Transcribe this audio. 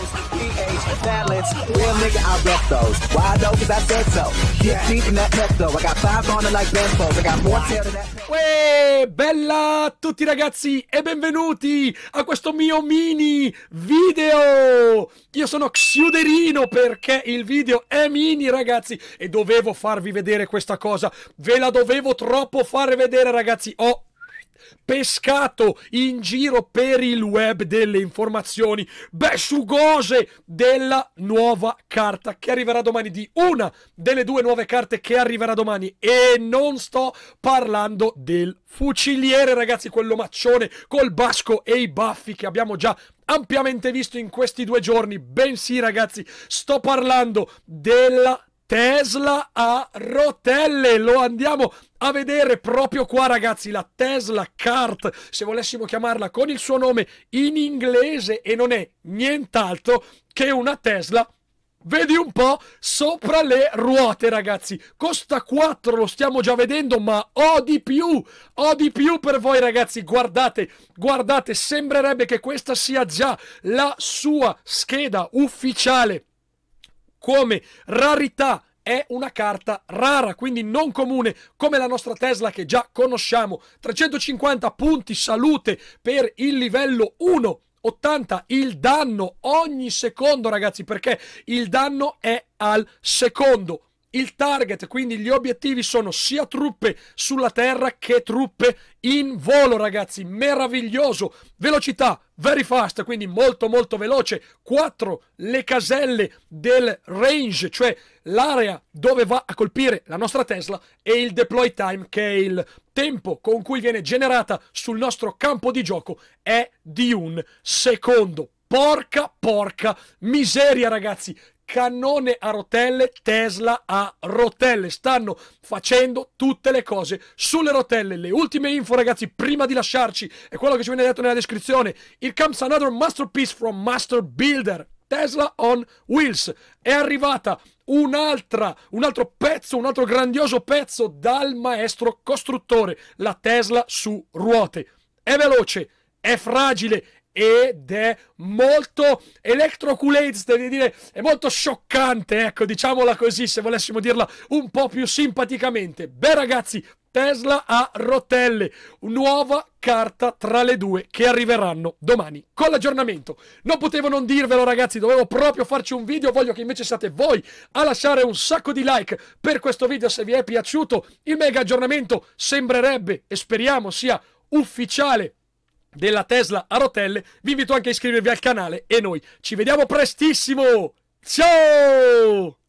those. real nigga, I rep those. Why though? Cause I said so. Get deep in that though. I got five on it like Benfo's. I got more tail than that. Uè, bella a tutti ragazzi e benvenuti a questo mio mini video. Io sono Xiuderino perché il video è mini ragazzi e dovevo farvi vedere questa cosa. Ve la dovevo troppo fare vedere ragazzi. Ho pescato in giro per il web delle informazioni besugose della nuova carta che arriverà domani, di una delle due nuove carte che arriverà domani. E non sto parlando del fuciliere, ragazzi, quello maccione col basco e i baffi che abbiamo già ampiamente visto in questi due giorni, bensì ragazzi sto parlando della Tesla a rotelle, lo andiamo a vedere proprio qua ragazzi, la Tesla Kart, se volessimo chiamarla con il suo nome in inglese e non è nient'altro che una Tesla Vedi un po' sopra le ruote, ragazzi. Costa 4, lo stiamo già vedendo, ma ho di più. Ho di più per voi, ragazzi. Guardate, guardate, sembrerebbe che questa sia già la sua scheda ufficiale come rarità è una carta rara, quindi non comune, come la nostra Tesla che già conosciamo. 350 punti salute per il livello 1. 80 il danno ogni secondo ragazzi perché il danno è al secondo il target, quindi gli obiettivi sono sia truppe sulla terra che truppe in volo, ragazzi. Meraviglioso. Velocità, very fast, quindi molto molto veloce. 4 le caselle del range, cioè l'area dove va a colpire la nostra Tesla e il deploy time che è il tempo con cui viene generata sul nostro campo di gioco è di un secondo. Porca porca miseria ragazzi, cannone a rotelle, Tesla a rotelle. Stanno facendo tutte le cose sulle rotelle. Le ultime info, ragazzi, prima di lasciarci, è quello che ci viene detto nella descrizione. It comes another masterpiece from Master Builder. Tesla on Wheels. È arrivata un'altra, un altro pezzo, un altro grandioso pezzo dal maestro costruttore, la Tesla su ruote. È veloce, è fragile, ed è molto electroculates, devi dire, è molto scioccante, ecco, diciamola così, se volessimo dirla un po' più simpaticamente. Beh ragazzi, Tesla a rotelle, nuova carta tra le due che arriveranno domani con l'aggiornamento. Non potevo non dirvelo ragazzi, dovevo proprio farci un video, voglio che invece siate voi a lasciare un sacco di like per questo video se vi è piaciuto. Il mega aggiornamento sembrerebbe e speriamo sia ufficiale della Tesla a rotelle, vi invito anche a iscrivervi al canale e noi ci vediamo prestissimo! Ciao!